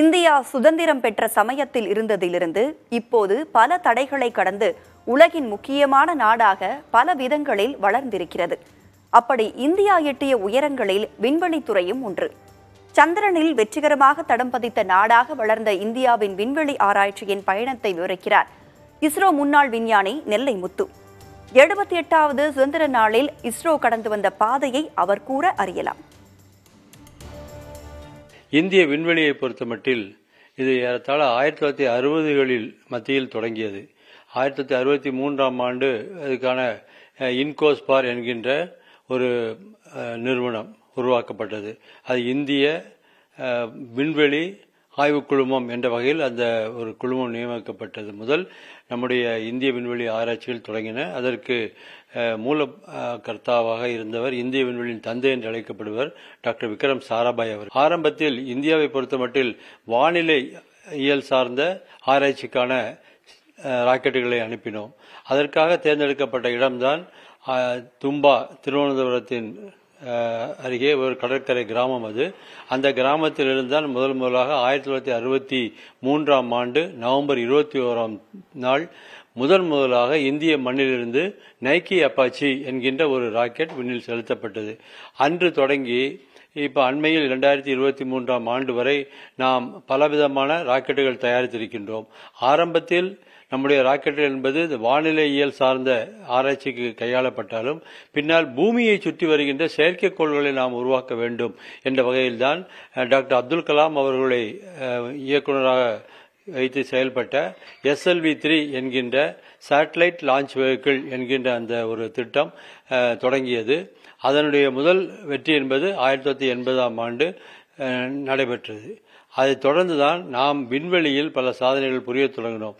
India சுதந்திரம் பெற்ற சமயத்தில் இருந்ததிலிருந்து இப்போது பல தடைகளை கடந்து உலகின் முக்கியமான நாடாக பல விதங்களில் வளர்ந்திருக்கிறது அப்படி இந்தியா எட்டிய உயரங்களில் விண்வெளித்துறையும் ஒன்று சந்திரனில் வெற்றிகரமாக தடம் பதித்த நாடாக வளர்ந்த இந்தியாவின் விண்வெளி ஆராய்ச்சியின் பயணத்தை விவரிக்கிறார் இஸ்ரோ முன்னாள் விஞ்ஞானி நெல்லை முத்து எழுபத்தி எட்டாவது சுதந்திர நாளில் இஸ்ரோ கடந்து வந்த பாதையை அவர் கூற அறியலாம் இந்திய விண்வெளியை பொறுத்தமட்டில் இது ஏறத்தாழ ஆயிரத்தி தொள்ளாயிரத்தி அறுபதுகளில் மத்தியில் தொடங்கியது ஆயிரத்தி தொள்ளாயிரத்தி அறுபத்தி மூன்றாம் ஆண்டு அதுக்கான இன்கோஸ்பார் என்கின்ற ஒரு நிறுவனம் உருவாக்கப்பட்டது அது இந்திய விண்வெளி ஆய்வு குழுமம் என்ற வகையில் அந்த ஒரு குழுமம் நியமிக்கப்பட்டது முதல் நம்முடைய இந்திய விண்வெளி ஆராய்ச்சிகள் தொடங்கின அதற்கு மூல கர்த்தாவாக இருந்தவர் இந்திய விண்வெளியின் தந்தை என்று அழைக்கப்படுவர் டாக்டர் விக்ரம் சாராபாய் அவர் ஆரம்பத்தில் இந்தியாவை பொறுத்தமட்டில் வானிலை இயல் சார்ந்த ஆராய்ச்சிக்கான ராக்கெட்டுகளை அனுப்பினோம் அதற்காக தேர்ந்தெடுக்கப்பட்ட இடம்தான் தும்பா திருவனந்தபுரத்தின் அருகே ஒரு கடற்கரை கிராமம் அது அந்த கிராமத்தில் இருந்தால் முதல் முதலாக ஆயிரத்தி தொள்ளாயிரத்தி அறுபத்தி மூன்றாம் ஆண்டு நவம்பர் இருபத்தி ஓராம் நாள் முதன் முதலாக இந்திய மண்ணிலிருந்து நைக்கி அப்பாச்சி என்கின்ற ஒரு ராக்கெட் விண்ணில் செலுத்தப்பட்டது அன்று தொடங்கி இப்போ அண்மையில் இரண்டாயிரத்தி இருபத்தி மூன்றாம் ஆண்டு வரை நாம் பலவிதமான ராக்கெட்டுகள் தயாரித்திருக்கின்றோம் ஆரம்பத்தில் நம்முடைய ராக்கெட்டுகள் என்பது வானிலையியல் சார்ந்த ஆராய்ச்சிக்கு கையாளப்பட்டாலும் பின்னால் பூமியை சுற்றி வருகின்ற செயற்கைக்கோள்களை நாம் உருவாக்க வேண்டும் என்ற வகையில்தான் டாக்டர் அப்துல் கலாம் அவர்களை இயக்குநராக வைத்து செயல்பட்ட எஸ்எல்வி த்ரீ என்கின்ற சேட்டலைட் லான்ச் வெஹிக்கிள் என்கின்ற அந்த ஒரு திட்டம் தொடங்கியது அதனுடைய முதல் வெற்றி என்பது ஆயிரத்தி தொள்ளாயிரத்தி எண்பதாம் ஆண்டு நடைபெற்றது அதை தொடர்ந்து தான் நாம் விண்வெளியில் பல சாதனைகள் புரிய தொடங்கினோம்